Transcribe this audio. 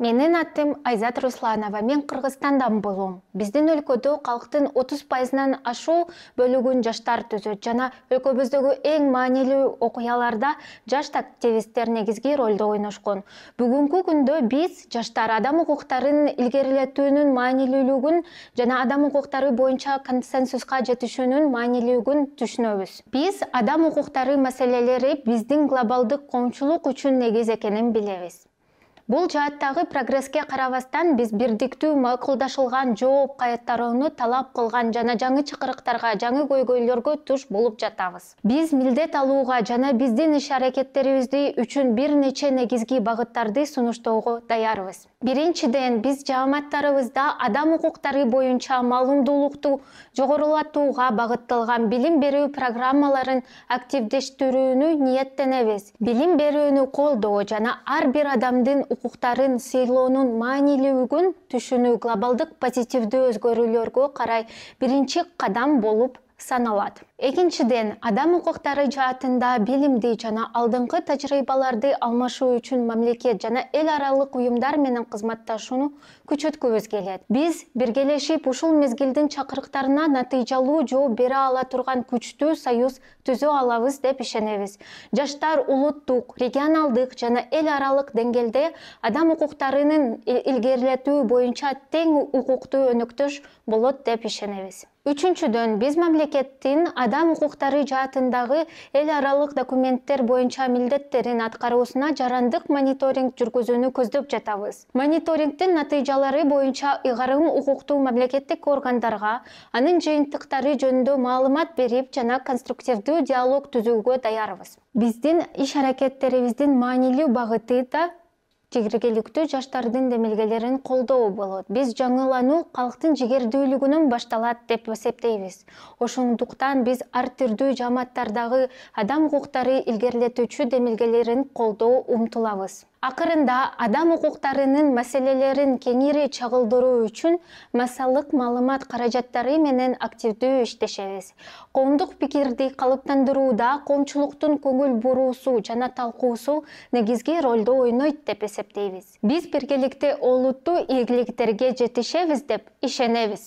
менин атым айзат русланова мен кыргызстандан болом биздин өлкөдө калктын отуз пайызынан ашуу бөлүгүн жаштар түзөт жана өлкөбүздөгү эң маанилүү окуяларда жаш активисттер негизги ролду ойношкон бүгүнкү күндө биз жаштар адам укуктарын илгерилетүүнүн маанилүүлүгүн жана адам укуктары боюнча консенсуска жетишүүнүн маанилүүлүгүн түшүнөбүз биз адам укуктары маселелери биздин глобалдык коомчулук үчүн негиз экенин билебиз бул жааттагы прогресске карабастан биз бирдиктүү макулдашылган жооп кайтарууну талап кылган жана жаңы чакырыктарга жаңы көйгөйлөргө туш болуп жатабыз биз милдет алууга жана биздин иш аракеттерибизди үчүн бир нече негизги багыттарды сунуштоого даярбыз биринчиден биз жааматтарыбызда адам укуктары боюнча маалымдуулукту жогорулатууга багытталган билим берүү программаларын активдештирүүнү ниеттенебиз билим берүүнү колдоо жана ар бир адамдын укуктарын сыйлоонун маанилүүлүгүн түшүнүү глобалдык позитивдүү өзгөрүүлөргө карай биринчи кадам болуп саналат экинчиден адам укуктары жаатында билимди жана алдыңкы тажрыйбаларды алмашуу үчүн мамлекет жана эл аралык уюмдар менен кызматташууну күчөткүбүз келет биз биргелешип ушул мезгилдин чакырыктарына натыйжалуу жооп бере ала турган күчтүү союз түзө алабыз деп ишенебиз жаштар улуттук регионалдык жана эл аралык деңгээлде адам укуктарынын илгерилетүү боюнча тең укуктуу өнөктөш болот деп ишенебиз үчүнчүдөн биз мамлекеттин адам укуктары жаатындагы эл аралык документтер боюнча милдеттерин аткаруусуна жарандык мониторинг жүргүзүүнү көздөп жатабыз мониторингдин натыйжалары боюнча ыйгарым укуктуу мамлекеттик органдарга анын жыйынтыктары жөнүндө маалымат берип жана конструктивдүү диалог түзүүгө даярбыз биздин иш аракеттерибиздин маанилүү багыты да жергиликтүү жаштардын демилгелерин колдоо болот биз жаңылануу калктын жигердүүлүгүнөн башталат деп эсептейбиз ошондуктан биз ар түрдүү жамааттардагы адам укуктары илгерилетүүчү демилгелерин колдоо умтулабыз акырында адам укуктарынын маселелерин кеңири чагылдыруу үчүн массалык маалымат каражаттары менен активдүү иштешебиз коомдук пикирди калыптандырууда коомчулуктун көңүл буруусу жана талкуусу негизги ролду ойнойт деп эсептейбиз биз биргеликте олуттуу ийгиликтерге жетишебиз деп ишенебиз